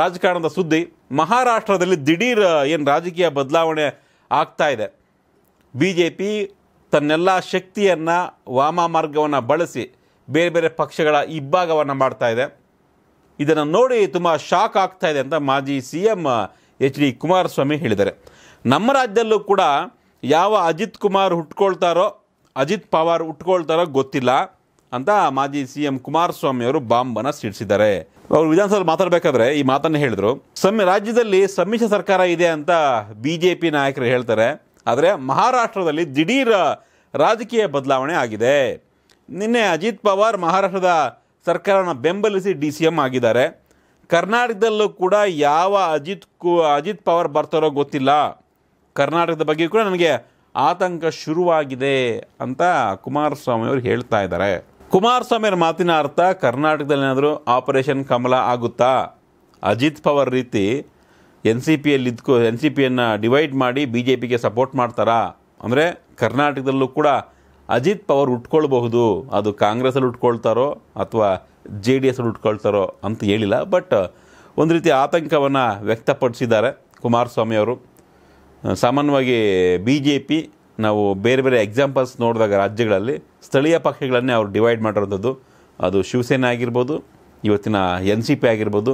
ರಾಜಕಾರಣದ ಸುದ್ದಿ ಮಹಾರಾಷ್ಟ್ರದಲ್ಲಿ ದಿಢೀರ್ ಏನು ರಾಜಕೀಯ ಬದಲಾವಣೆ ಆಗ್ತಾ ಇದೆ ಬಿ ಜೆ ಪಿ ತನ್ನೆಲ್ಲ ಶಕ್ತಿಯನ್ನು ವಾಮ ಮಾರ್ಗವನ್ನು ಬಳಸಿ ಬೇರೆ ಬೇರೆ ಪಕ್ಷಗಳ ಇಬ್ಬಾಗವನ್ನು ಮಾಡ್ತಾ ಇದೆ ಇದನ್ನು ನೋಡಿ ತುಂಬ ಶಾಕ್ ಆಗ್ತಾ ಇದೆ ಅಂತ ಮಾಜಿ C M H D Kumaraswamy ಹೇಳಿದ್ದಾರೆ ನಮ್ಮ ರಾಜ್ಯದಲ್ಲೂ ಕೂಡ ಯಾವ ಅಜಿತ್ ಕುಮಾರ್ ಹುಟ್ಕೊಳ್ತಾರೋ ಅಜಿತ್ ಪವಾರ್ ಹುಟ್ಕೊಳ್ತಾರೋ ಗೊತ್ತಿಲ್ಲ ಅಂತ ಮಾಜಿ ಸಿ ಎಂ ಕುಮಾರಸ್ವಾಮಿ ಅವರು ಬಾಂಬನ್ನು ಸಿಡಿಸಿದ್ದಾರೆ ಅವರು ವಿಧಾನಸಭೆ ಮಾತಾಡಬೇಕಾದ್ರೆ ಈ ಮಾತನ್ನು ಹೇಳಿದರು ಸಮ್ಮಿ ರಾಜ್ಯದಲ್ಲಿ ಸಮ್ಮಿಶ್ರ ಸರ್ಕಾರ ಇದೆ ಅಂತ ಬಿ ಜೆ ಪಿ ನಾಯಕರು ಹೇಳ್ತಾರೆ ಆದರೆ ಮಹಾರಾಷ್ಟ್ರದಲ್ಲಿ ದಿಢೀರ್ ರಾಜಕೀಯ ಬದಲಾವಣೆ ಆಗಿದೆ ನಿನ್ನೆ ಅಜಿತ್ ಪವಾರ್ ಮಹಾರಾಷ್ಟ್ರದ ಸರ್ಕಾರನ ಬೆಂಬಲಿಸಿ ಡಿ ಸಿ ಎಂ ಆಗಿದ್ದಾರೆ ಕರ್ನಾಟಕದಲ್ಲೂ ಕೂಡ ಯಾವ ಅಜಿತ್ ಕು ಅಜಿತ್ ಪವಾರ್ ಬರ್ತಾರೋ ಗೊತ್ತಿಲ್ಲ ಕರ್ನಾಟಕದ ಬಗ್ಗೆ ಕೂಡ ನನಗೆ ಆತಂಕ ಶುರುವಾಗಿದೆ ಅಂತ ಕುಮಾರಸ್ವಾಮಿ ಅವರು ಹೇಳ್ತಾ ಇದ್ದಾರೆ ಕುಮಾರಸ್ವಾಮಿಯರ ಮಾತಿನ ಅರ್ಥ ಕರ್ನಾಟಕದಲ್ಲಿ ಏನಾದರೂ ಆಪರೇಷನ್ ಕಮಲ ಆಗುತ್ತಾ ಅಜಿತ್ ಪವರ್ ರೀತಿ ಎನ್ ಸಿ ಪಿಯಲ್ಲಿ ಇದ್ಕೋ ಎನ್ ಸಿ ಪಿಯನ್ನು ಡಿವೈಡ್ ಮಾಡಿ ಬಿ ಜೆ ಪಿಗೆ ಸಪೋರ್ಟ್ ಮಾಡ್ತಾರಾ ಅಂದರೆ ಕರ್ನಾಟಕದಲ್ಲೂ ಕೂಡ ಅಜಿತ್ ಪವರ್ ಉಟ್ಕೊಳ್ಬಹುದು ಅದು ಕಾಂಗ್ರೆಸಲ್ಲಿ ಉಟ್ಕೊಳ್ತಾರೋ ಅಥವಾ ಜೆ ಡಿ ಎಸ್ಸಲ್ಲಿ ಉಟ್ಕೊಳ್ತಾರೋ ಅಂತ ಹೇಳಿಲ್ಲ ಬಟ್ ಒಂದು ರೀತಿ ಆತಂಕವನ್ನು ವ್ಯಕ್ತಪಡಿಸಿದ್ದಾರೆ ಕುಮಾರಸ್ವಾಮಿ ಅವರು ಸಾಮಾನ್ಯವಾಗಿ ಬಿ ಜೆ ಪಿ ನಾವು ಬೇರೆ ಬೇರೆ ಎಕ್ಸಾಂಪಲ್ಸ್ ನೋಡಿದಾಗ ರಾಜ್ಯಗಳಲ್ಲಿ ಸ್ಥಳೀಯ ಪಕ್ಷಗಳನ್ನೇ ಅವ್ರು ಡಿವೈಡ್ ಮಾಡಿರೋಂಥದ್ದು ಅದು ಶಿವಸೇನೆ ಆಗಿರ್ಬೋದು ಇವತ್ತಿನ ಎನ್ ಸಿ ಪಿ ಆಗಿರ್ಬೋದು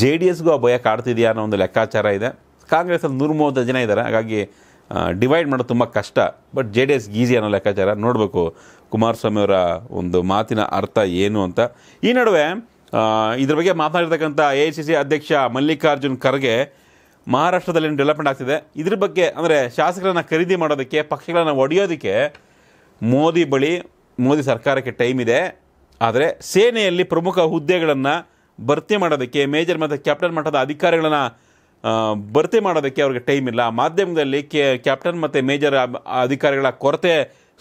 ಜೆ ಡಿ ಎಸ್ಗೂ ಆ ಭಯ ಕಾಡ್ತಿದೆಯಾ ಅನ್ನೋ ಒಂದು ಲೆಕ್ಕಾಚಾರ ಇದೆ ಕಾಂಗ್ರೆಸ್ಸಲ್ಲಿ ನೂರು ಮೂವತ್ತು ಜನ ಇದ್ದಾರೆ ಹಾಗಾಗಿ ಡಿವೈಡ್ ಮಾಡೋದು ತುಂಬ ಕಷ್ಟ but J D S easy ಅನ್ನೋ ಲೆಕ್ಕಾಚಾರ ನೋಡಬೇಕು ಕುಮಾರಸ್ವಾಮಿಯವರ ಒಂದು ಮಾತಿನ ಅರ್ಥ ಏನು ಅಂತ ಈ ನಡುವೆ ಇದ್ರ ಬಗ್ಗೆ ಮಾತನಾಡಿರ್ತಕ್ಕಂಥ ಎ ಐ ಸಿ ಸಿ ಅಧ್ಯಕ್ಷ ಮಲ್ಲಿಕಾರ್ಜುನ್ ಖರ್ಗೆ ಮಹಾರಾಷ್ಟ್ರದಲ್ಲಿ ಏನು ಡೆವಲಪ್ಮೆಂಟ್ ಆಗ್ತಿದೆ ಇದ್ರ ಬಗ್ಗೆ ಅಂದರೆ ಶಾಸಕರನ್ನು ಖರೀದಿ ಮಾಡೋದಕ್ಕೆ ಪಕ್ಷಗಳನ್ನು ಒಡೆಯೋದಕ್ಕೆ ಮೋದಿ ಬಳಿ ಮೋದಿ ಸರ್ಕಾರಕ್ಕೆ ಟೈಮ್ ಇದೆ ಆದರೆ ಸೇನೆಯಲ್ಲಿ ಪ್ರಮುಖ ಹುದ್ದೆಗಳನ್ನು ಭರ್ತಿ ಮಾಡೋದಕ್ಕೆ ಮೇಜರ್ ಮತ್ತು ಕ್ಯಾಪ್ಟನ್ ಮಟ್ಟದ ಅಧಿಕಾರಿಗಳನ್ನು ಭರ್ತಿ ಮಾಡೋದಕ್ಕೆ ಅವ್ರಿಗೆ ಟೈಮ್ ಇಲ್ಲ ಮಾಧ್ಯಮದಲ್ಲಿ ಕ್ಯಾಪ್ಟನ್ ಮತ್ತು ಮೇಜರ್ ಅಧಿಕಾರಿಗಳ ಕೊರತೆ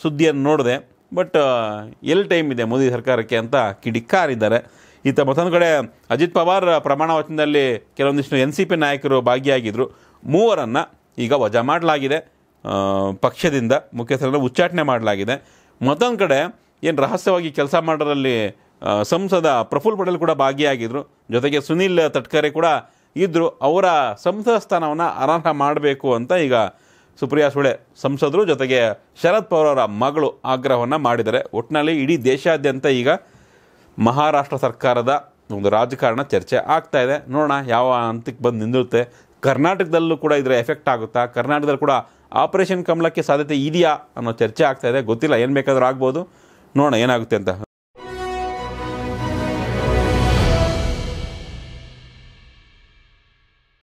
ಸುದ್ದಿಯನ್ನು ನೋಡಿದೆ ಬಟ್ ಎಲ್ಲಿ ಟೈಮ್ ಇದೆ ಮೋದಿ ಸರ್ಕಾರಕ್ಕೆ ಅಂತ ಕಿಡಿಕಾರಿದ್ದಾರೆ ಈತ ಮತ್ತೊಂದು ಕಡೆ ಅಜಿತ್ ಪವಾರ್ ಪ್ರಮಾಣ ವಚನದಲ್ಲಿ ಕೆಲವೊಂದಿಷ್ಟು ಎನ್ ಸಿ ಪಿ ನಾಯಕರು ಭಾಗಿಯಾಗಿದ್ದರು ಮೂವರನ್ನು ಈಗ ವಜಾ ಮಾಡಲಾಗಿದೆ ಪಕ್ಷದಿಂದ ಮುಖ್ಯಸ್ಥರನ್ನು ಉಚ್ಚಾಟನೆ ಮಾಡಲಾಗಿದೆ ಮತ್ತೊಂದು ಕಡೆ ಏನು ರಹಸ್ಯವಾಗಿ ಕೆಲಸ ಮಾಡೋದರಲ್ಲಿ ಸಂಸದ ಪ್ರಫುಲ್ ಪಟೇಲ್ ಕೂಡ ಭಾಗಿಯಾಗಿದ್ದರು ಜೊತೆಗೆ ಸುನೀಲ್ ತಟ್ಕರೆ ಕೂಡ ಇದ್ದರು ಅವರ ಸಂಸದ ಸ್ಥಾನವನ್ನು ಅನರ್ಹ ಮಾಡಬೇಕು ಅಂತ ಈಗ ಸುಪ್ರಿಯಾ ಸುಳೆ ಸಂಸದರು ಜೊತೆಗೆ ಶರದ್ ಪವಾರ್ ಅವರ ಮಗಳು ಆಗ್ರಹವನ್ನು ಮಾಡಿದ್ದಾರೆ ಒಟ್ಟಿನಲ್ಲಿ ಇಡೀ ದೇಶಾದ್ಯಂತ ಈಗ ಮಹಾರಾಷ್ಟ್ರ ಸರ್ಕಾರದ ಒಂದು ರಾಜಕಾರಣ ಚರ್ಚೆ ಆಗ್ತಾ ಇದೆ ನೋಡೋಣ ಯಾವ ಹಂತಕ್ಕೆ ಬಂದು ನಿಂದಿರುತ್ತೆ ಕರ್ನಾಟಕದಲ್ಲೂ ಕೂಡ ಇದರ ಎಫೆಕ್ಟ್ ಆಗುತ್ತಾ ಕರ್ನಾಟಕದಲ್ಲಿ ಕೂಡ ಆಪರೇಷನ್ ಕಮಲಕ್ಕೆ ಸಾಧ್ಯತೆ ಇದೆಯಾ ಅನ್ನೋ ಚರ್ಚೆ ಆಗ್ತಾ ಇದೆ ಗೊತ್ತಿಲ್ಲ ಏನು ಬೇಕಾದರೂ ಆಗ್ಬೋದು ನೋಡೋಣ ಏನಾಗುತ್ತೆ ಅಂತ